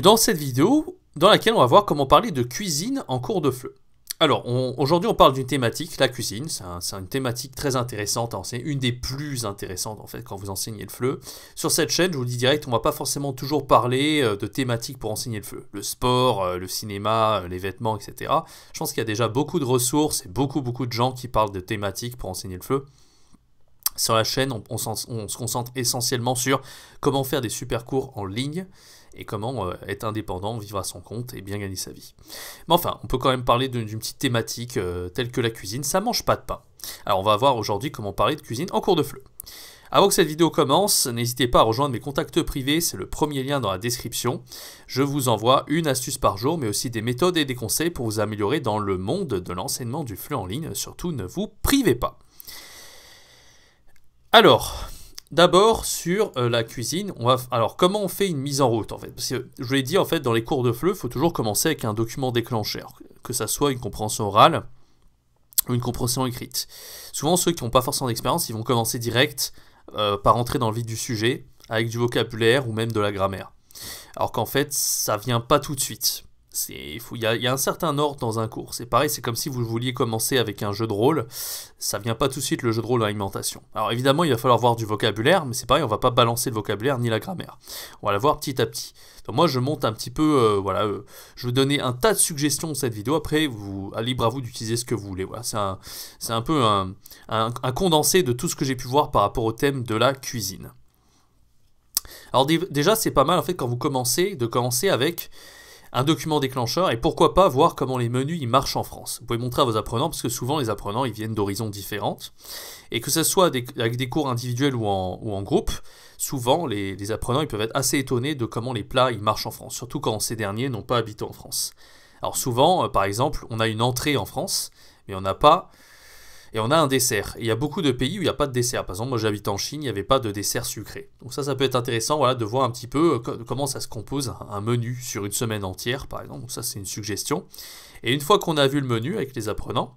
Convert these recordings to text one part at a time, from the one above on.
dans cette vidéo dans laquelle on va voir comment parler de cuisine en cours de feu. Alors, aujourd'hui, on parle d'une thématique, la cuisine. C'est une thématique très intéressante hein. c'est une des plus intéressantes en fait quand vous enseignez le feu. Sur cette chaîne, je vous le dis direct, on va pas forcément toujours parler euh, de thématiques pour enseigner le feu. Le sport, euh, le cinéma, euh, les vêtements, etc. Je pense qu'il y a déjà beaucoup de ressources et beaucoup, beaucoup de gens qui parlent de thématiques pour enseigner le feu. Sur la chaîne, on, se concentre essentiellement sur comment faire des super cours en ligne et comment euh, être indépendant, vivre à son compte et bien gagner sa vie. Mais enfin, on peut quand même parler d'une petite thématique euh, telle que la cuisine, ça mange pas de pain. Alors on va voir aujourd'hui comment parler de cuisine en cours de fleu. Avant que cette vidéo commence, n'hésitez pas à rejoindre mes contacts privés, c'est le premier lien dans la description. Je vous envoie une astuce par jour, mais aussi des méthodes et des conseils pour vous améliorer dans le monde de l'enseignement du flux en ligne. Surtout, ne vous privez pas. Alors, D'abord sur euh, la cuisine, on va alors comment on fait une mise en route en fait Parce que je l'ai dit en fait dans les cours de FLE, il faut toujours commencer avec un document déclencheur, que ça soit une compréhension orale ou une compréhension écrite. Souvent ceux qui n'ont pas forcément d'expérience, ils vont commencer direct euh, par entrer dans le vif du sujet avec du vocabulaire ou même de la grammaire. Alors qu'en fait, ça vient pas tout de suite il y, a un certain ordre dans un cours. C'est pareil, c'est comme si vous vouliez commencer avec un jeu de rôle. Ça vient pas tout de suite le jeu de rôle d'alimentation Alors évidemment, il va falloir voir du vocabulaire, mais c'est pareil, on va pas balancer le vocabulaire ni la grammaire. On va la voir petit à petit. Donc moi, je monte un petit peu, euh, voilà, euh, je vais donner un tas de suggestions de cette vidéo. Après, vous, à libre à vous d'utiliser ce que vous voulez. Voilà, c'est un, peu un, un condensé de tout ce que j'ai pu voir par rapport au thème de la cuisine. Alors déjà, c'est pas mal en fait quand vous commencez de commencer avec un document déclencheur et pourquoi pas voir comment les menus ils marchent en France. Vous pouvez montrer à vos apprenants parce que souvent les apprenants ils viennent d'horizons différents. et que ce soit avec des cours individuels ou en, ou en groupe, souvent les, apprenants ils peuvent être assez étonnés de comment les plats ils marchent en France, surtout quand ces derniers n'ont pas habité en France. Alors souvent, euh, par exemple, on a une entrée en France, mais on n'a pas et on a un dessert. il y a beaucoup de pays où il n'y a pas de dessert. Par exemple, moi j'habite en Chine, il n'y avait pas de dessert sucré. Donc ça, ça peut être intéressant voilà, de voir un petit peu euh, comment ça se compose un menu sur une semaine entière, par exemple. Donc ça, c'est une suggestion. Et une fois qu'on a vu le menu avec les apprenants,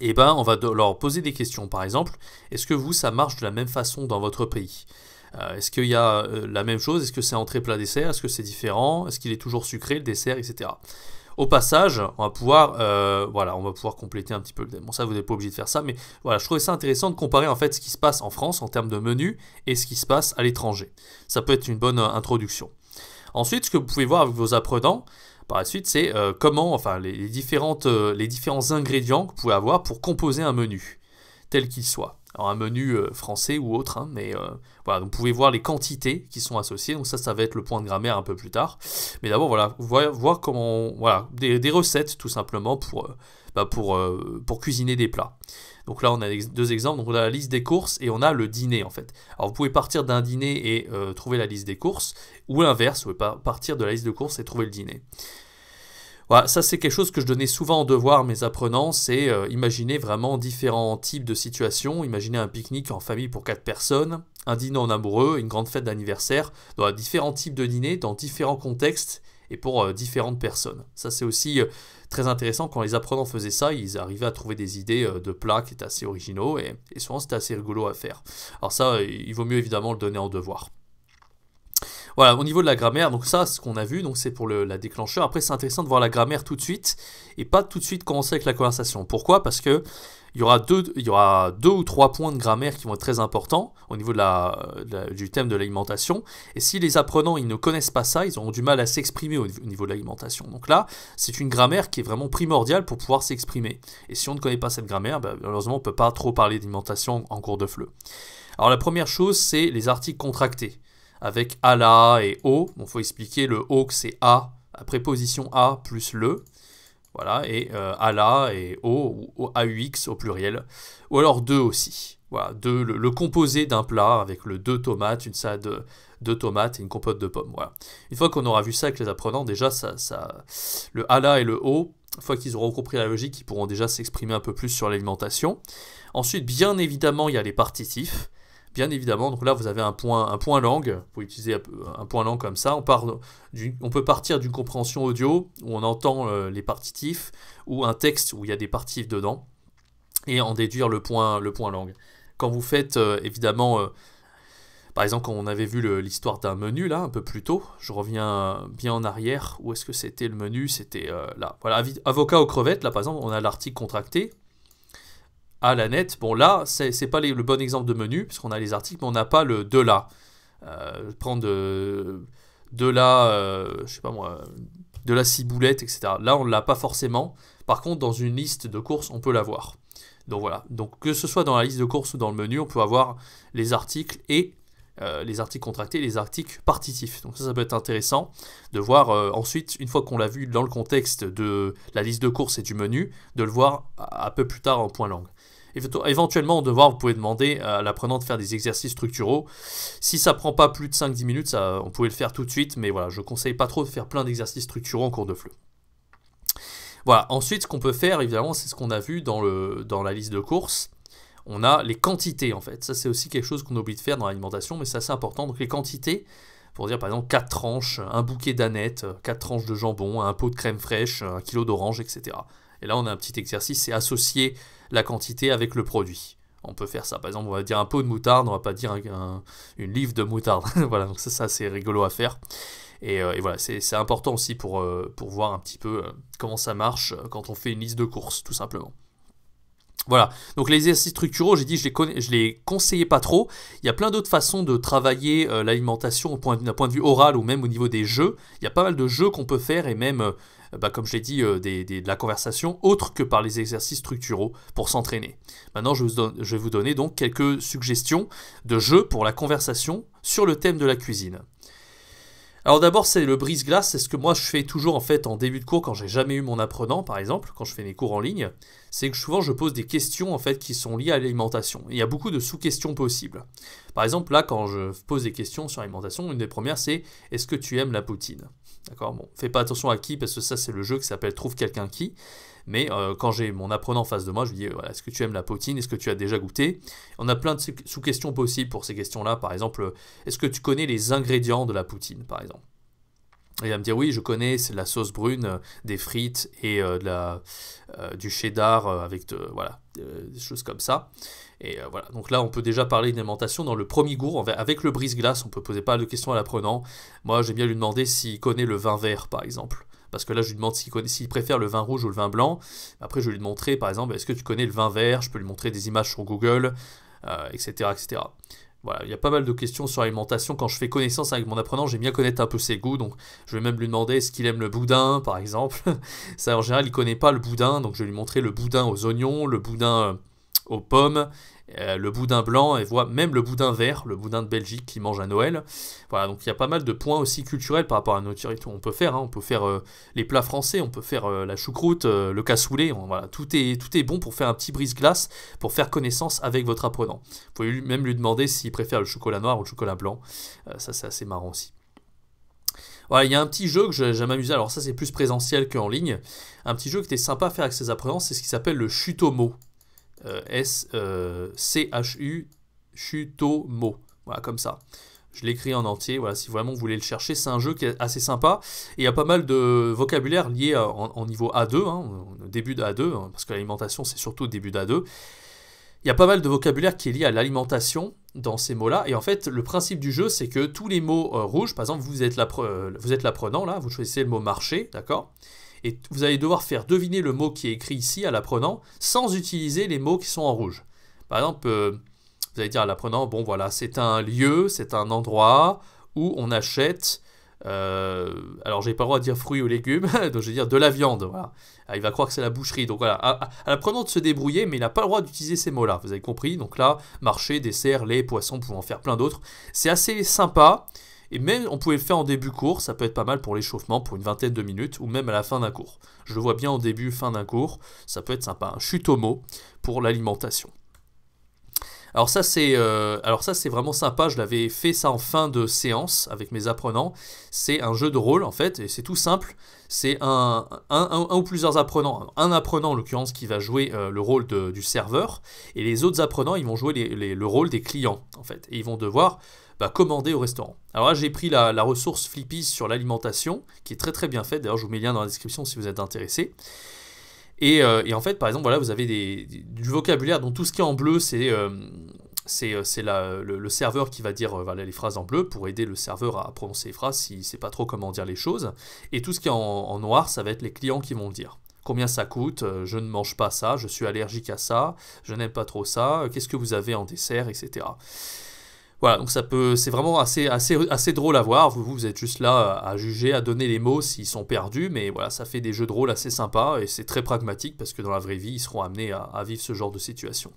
eh ben, on va leur poser des questions. Par exemple, est-ce que vous, ça marche de la même façon dans votre pays euh, Est-ce qu'il y a euh, la même chose Est-ce que c'est entrée plat dessert Est-ce que c'est différent Est-ce qu'il est toujours sucré le dessert, etc. Au passage, on va pouvoir, euh, voilà, on va pouvoir compléter un petit peu. Bon, ça, vous n'êtes pas obligé de faire ça, mais voilà, je trouvais ça intéressant de comparer en fait ce qui se passe en France en termes de menu et ce qui se passe à l'étranger. Ça peut être une bonne euh, introduction. Ensuite, ce que vous pouvez voir avec vos apprenants, par la suite, c'est euh, comment, enfin, les, différentes, les différents ingrédients que vous pouvez avoir pour composer un menu, tel qu'il soit un menu euh, français ou autre, hein, mais euh, voilà, vous pouvez voir les quantités qui sont associées, donc ça, ça va être le point de grammaire un peu plus tard. Mais d'abord, voilà, voir, comment, voilà, des, recettes tout simplement pour, euh, bah, pour, pour cuisiner des plats. Donc là, on a deux exemples, on a la liste des courses et on a le dîner en fait. Alors vous pouvez partir d'un dîner et trouver la liste des courses, ou l'inverse, vous pouvez partir de la liste de courses et trouver le dîner ça c'est quelque chose que je donnais souvent en devoir à mes apprenants, c'est euh, imaginer vraiment différents types de situations, imaginer un pique-nique en famille pour quatre personnes, un dîner en amoureux, une grande fête d'anniversaire, euh, différents types de dîners dans différents contextes et pour euh, différentes personnes. Ça c'est aussi très intéressant, quand les apprenants faisaient ça, ils arrivaient à trouver des idées de plats qui étaient assez originaux et, et souvent c'était assez rigolo à faire. Alors ça, il vaut mieux évidemment le donner en devoir. Voilà, au niveau de la grammaire, donc ça, ce qu'on a vu, donc c'est pour la déclencheur. Après, c'est intéressant de voir la grammaire tout de suite et pas tout de suite commencer avec la conversation. Pourquoi Parce que il y, aura deux, il y aura deux ou trois points de grammaire qui vont être très importants au niveau de la, du thème de l'alimentation. Et si les apprenants ils ne connaissent pas ça, ils auront du mal à s'exprimer au, niveau de l'alimentation. Donc là, c'est une grammaire qui est vraiment primordiale pour pouvoir s'exprimer. Et si on ne connaît pas cette grammaire, ben, malheureusement, on ne peut pas trop parler d'alimentation en cours de fleu. Alors la première chose, c'est les articles contractés avec ala et au », Bon, faut expliquer le o que c'est a, la préposition a plus le. Voilà, et à euh, ala et au » ou aux au pluriel. Ou alors deux aussi. Voilà, le, composé d'un plat avec le deux tomates, une salade de, tomates et une compote de pommes. Voilà. Une fois qu'on aura vu ça avec les apprenants, déjà, ça, ça, le ala et le o, une fois qu'ils auront compris la logique, ils pourront déjà s'exprimer un peu plus sur l'alimentation. Ensuite, bien évidemment, il y a les partitifs bien évidemment. Donc là, vous avez un point, un point langue. Vous pouvez utiliser un point langue comme ça. On, on peut partir d'une compréhension audio où on entend euh, les partitifs ou un texte où il y a des partitifs dedans et en déduire le point, le point langue. Quand vous faites euh, évidemment, euh, par exemple, quand on avait vu l'histoire d'un menu là un peu plus tôt, je reviens bien en arrière. Où est-ce que c'était le menu C'était là. Voilà, avocat aux crevettes. Là, par exemple, on a l'article contracté à la net. Bon, là, c'est pas le bon exemple de menu, puisqu'on a les articles, mais on n'a pas le de là. Euh, prendre de, euh, de là, euh, je sais pas moi, de la ciboulette, etc. Là, on ne l'a pas forcément. Par contre, dans une liste de courses, on peut l'avoir. Donc voilà. Donc que ce soit dans la liste de courses ou dans le menu, on peut avoir les articles et euh, les articles contractés les articles partitifs. Donc ça, ça peut être intéressant de voir euh, ensuite, une fois qu'on l'a vu dans le contexte de la liste de courses et du menu, de le voir un peu plus tard en point langue. Éventuellement, au devoir, vous pouvez demander à l'apprenant de faire des exercices structuraux. Si ça prend pas plus de 5-10 minutes, on pouvait le faire tout de suite, mais voilà, je conseille pas trop de faire plein d'exercices structuraux en cours de flux. Voilà, ensuite, ce qu'on peut faire, évidemment, c'est ce qu'on a vu dans, le, dans la liste de courses on a les quantités en fait. Ça c'est aussi quelque chose qu'on oublie de faire dans l'alimentation, mais c'est assez important. Donc les quantités, pour dire par exemple 4 tranches, un bouquet d'aneth, 4 tranches de jambon, un pot de crème fraîche, un kilo d'orange, etc. Et là on a un petit exercice, c'est associer la quantité avec le produit. On peut faire ça, par exemple on va dire un pot de moutarde, on va pas dire une livre de moutarde. voilà, donc ça, c'est rigolo à faire. Et, euh, voilà, c'est important aussi euh, pour voir un petit peu euh, comment ça marche quand on fait une liste de courses, tout simplement. Voilà, donc les exercices structuraux, j'ai dit, je les, je les conseillais pas trop. Il y a plein d'autres façons de travailler euh, l'alimentation d'un point, de vue oral ou même au niveau des jeux. Il y a pas mal de jeux qu'on peut faire et même, euh, bah, comme je l'ai dit, euh, de la conversation autre que par les exercices structuraux pour s'entraîner. Maintenant, je, vous je vais vous donner donc quelques suggestions de jeux pour la conversation sur le thème de la cuisine. Alors d'abord, c'est le brise-glace, c'est ce que moi je fais toujours en fait en début de cours quand j'ai jamais eu mon apprenant par exemple, quand je fais mes cours en ligne, c'est que souvent je pose des questions en fait qui sont liées à l'alimentation. Il y a beaucoup de sous-questions possibles. Par exemple, là quand je pose des questions sur l'alimentation, une des premières c'est est-ce que tu aimes la poutine D'accord Bon, fais pas attention à qui parce que ça c'est le jeu qui s'appelle trouve quelqu'un qui. Mais euh, quand j'ai mon apprenant face de moi, je lui dis euh, est-ce que tu aimes la poutine Est-ce que tu as déjà goûté On a plein de sous-questions possibles pour ces questions-là. Par exemple, euh, est-ce que tu connais les ingrédients de la poutine, par exemple et il va me dire oui, je connais, c'est la sauce brune, des frites et du cheddar avec des choses comme ça. Et voilà, donc là on peut déjà parler d'alimentation dans le premier goût, avec le brise-glace, on peut poser pas de questions à l'apprenant. Moi j'aime bien lui demander s'il connaît le vin vert par exemple parce que là, je lui demande s'il préfère le vin rouge ou le vin blanc. Après, je vais lui montrer, par exemple, est-ce que tu connais le vin vert Je peux lui montrer des images sur Google, etc., euh, etc. Voilà, il y a pas mal de questions sur l'alimentation. Quand je fais connaissance avec mon apprenant, j'aime bien connaître un peu ses goûts. Donc, je vais même lui demander est-ce qu'il aime le boudin, par exemple. en général, il connaît pas le boudin. Donc, je vais lui montrer le boudin aux oignons, le boudin euh, aux pommes, euh, le boudin blanc et voit même le boudin vert, le boudin de Belgique qui mange à Noël. Voilà, donc il y a pas mal de points aussi culturels par rapport à nos territoires. On peut faire, hein, on peut faire euh, les plats français, on peut faire euh, la choucroute, le cassoulet. voilà, tout est tout est bon pour faire un petit brise-glace, pour faire connaissance avec votre apprenant. Vous pouvez même lui demander s'il préfère le chocolat noir ou le chocolat blanc. ça, c'est assez marrant aussi. Voilà, il y a un petit jeu que j'aime m'amuser, alors ça c'est plus présentiel qu'en ligne. Un petit jeu qui était sympa à faire avec ses apprenants, c'est ce qui s'appelle le chutomo. Euh, S euh, C H U t o Voilà, comme ça. Je l'écris en entier, voilà, si vraiment vous voulez le chercher, c'est un jeu qui est assez sympa. il y a pas mal de vocabulaire lié en, niveau A2, hein, début de A2, hein, parce que l'alimentation c'est surtout début d'A2. Il y a pas mal de vocabulaire qui est lié à l'alimentation dans ces mots-là. Et en fait, le principe du jeu, c'est que tous les mots euh, rouges, par exemple, vous êtes l'apprenant, là, vous choisissez le mot marché, d'accord et vous allez devoir faire deviner le mot qui est écrit ici à l'apprenant sans utiliser les mots qui sont en rouge. Par exemple, euh, vous allez dire à l'apprenant, bon voilà, c'est un lieu, c'est un endroit où on achète, euh, alors j'ai pas le droit de dire fruits ou légumes, donc je vais dire de la viande, voilà. Ah, il va croire que c'est la boucherie, donc voilà, à, l'apprenant de se débrouiller, mais il n'a pas le droit d'utiliser ces mots-là, vous avez compris, donc là, marché, dessert, lait, poisson, pouvant faire plein d'autres, c'est assez sympa, et même, on pouvait le faire en début court, ça peut être pas mal pour l'échauffement, pour une vingtaine de minutes, ou même à la fin d'un cours. Je le vois bien en début, fin d'un cours, ça peut être sympa. Un chutomo pour l'alimentation. Alors ça c'est euh, alors ça c'est vraiment sympa. Je l'avais fait ça en fin de séance avec mes apprenants. C'est un jeu de rôle en fait et c'est tout simple. C'est un, ou plusieurs apprenants, un apprenant en l'occurrence qui va jouer euh, le rôle du serveur et les autres apprenants ils vont jouer le rôle des clients en fait et ils vont devoir bah, commander au restaurant. Alors là, j'ai pris la, la ressource Flippy sur l'alimentation, qui est très très bien faite. D'ailleurs, je vous mets le lien dans la description si vous êtes intéressé. Euh, et, en fait, par exemple, voilà, vous avez du vocabulaire, dont tout ce qui est en bleu, c'est euh, c'est euh, le, le, serveur qui va dire les phrases en bleu pour aider le serveur à prononcer les phrases s'il ne sait pas trop comment dire les choses. Et tout ce qui est en, en noir, ça va être les clients qui vont le dire. Combien ça coûte Je ne mange pas ça, je suis allergique à ça, je n'aime pas trop ça, qu'est-ce que vous avez en dessert, etc. Voilà, donc ça peut, c'est vraiment assez, assez, assez drôle à voir. Vous, vous êtes juste là à juger, à donner les mots s'ils sont perdus, mais voilà, ça fait des jeux de rôle assez sympas et c'est très pragmatique parce que dans la vraie vie, ils seront amenés à, vivre ce genre de situation.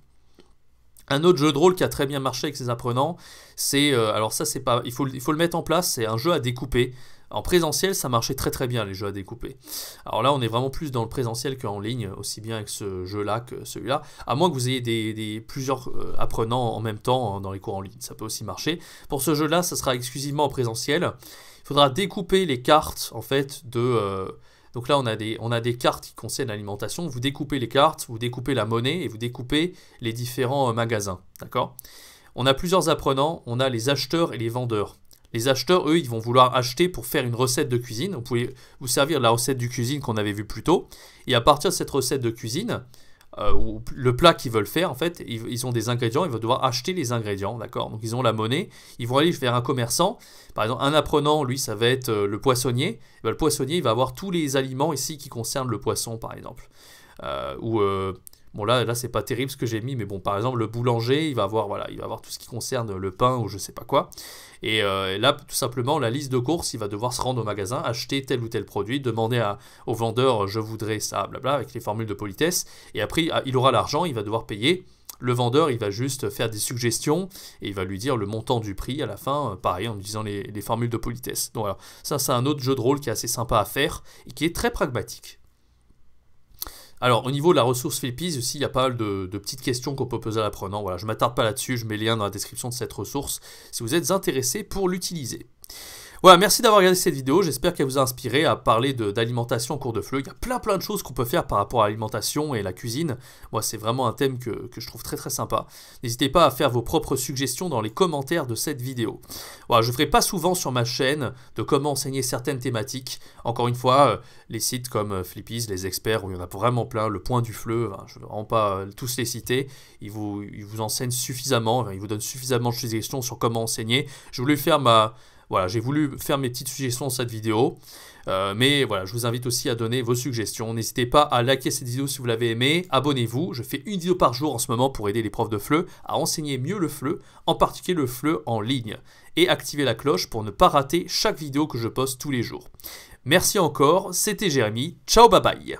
Un autre jeu de rôle qui a très bien marché avec ses apprenants, c'est euh, alors ça c'est pas, il faut, il faut le mettre en place, c'est un jeu à découper. En présentiel, ça marchait très très bien les jeux à découper. Alors là, on est vraiment plus dans le présentiel qu'en ligne, aussi bien avec ce jeu-là que celui-là, à moins que vous ayez des, plusieurs euh, apprenants en même temps hein, dans les cours en ligne. Ça peut aussi marcher. Pour ce jeu-là, ça sera exclusivement en présentiel. Il faudra découper les cartes en fait de... Euh, donc là, on a, des, on a des cartes qui concernent l'alimentation. Vous découpez les cartes, vous découpez la monnaie et vous découpez les différents euh, magasins. D'accord On a plusieurs apprenants, on a les acheteurs et les vendeurs. Les acheteurs, eux, ils vont vouloir acheter pour faire une recette de cuisine. Vous pouvez vous servir la recette de cuisine qu'on avait vue plus tôt. Et à partir de cette recette de cuisine, euh, ou le plat qu'ils veulent faire, en fait, ils, ont des ingrédients, ils vont devoir acheter les ingrédients, d'accord Donc ils ont la monnaie, ils vont aller vers un commerçant. Par exemple, un apprenant, lui, ça va être euh, le poissonnier. Ben, le poissonnier, il va avoir tous les aliments ici qui concernent le poisson, par exemple. Euh, ou Bon là, là c'est pas terrible ce que j'ai mis, mais bon par exemple le boulanger, il va avoir voilà, il va avoir tout ce qui concerne le pain ou je sais pas quoi. Et, euh, là tout simplement la liste de courses, il va devoir se rendre au magasin, acheter tel ou tel produit, demander au vendeur euh, je voudrais ça, blabla, avec les formules de politesse. Et après ah, il aura l'argent, il va devoir payer. Le vendeur, il va juste faire des suggestions et il va lui dire le montant du prix à la fin, euh, pareil, en disant les, les formules de politesse. Donc ça, c'est un autre jeu de rôle qui est assez sympa à faire et qui est très pragmatique. Alors, au niveau de la ressource Philippe's aussi, il y a pas mal de, petites questions qu'on peut poser à l'apprenant. Voilà, je m'attarde pas là-dessus, je mets les liens dans la description de cette ressource si vous êtes intéressé pour l'utiliser. Voilà, merci d'avoir regardé cette vidéo. J'espère qu'elle vous a inspiré à parler d'alimentation en cours de fleuve. Il y a plein plein de choses qu'on peut faire par rapport à l'alimentation et la cuisine. Moi, c'est vraiment un thème que, je trouve très très sympa. N'hésitez pas à faire vos propres suggestions dans les commentaires de cette vidéo. Voilà, je ne ferai pas souvent sur ma chaîne de comment enseigner certaines thématiques. Encore une fois, euh, les sites comme euh, Flippies, les experts, où il y en a vraiment plein, le point du fleuve. je ne vais vraiment pas euh, tous les citer. Ils vous, ils vous enseignent suffisamment, ils vous donnent suffisamment de suggestions sur comment enseigner. Je voulais faire ma voilà, j'ai voulu faire mes petites suggestions dans cette vidéo. Euh, mais voilà, je vous invite aussi à donner vos suggestions. N'hésitez pas à liker cette vidéo si vous l'avez aimée. Abonnez-vous. Je fais une vidéo par jour en ce moment pour aider les profs de FLE à enseigner mieux le FLE, en particulier le FLE en ligne. Et activez la cloche pour ne pas rater chaque vidéo que je poste tous les jours. Merci encore, c'était Jérémy. Ciao, bye bye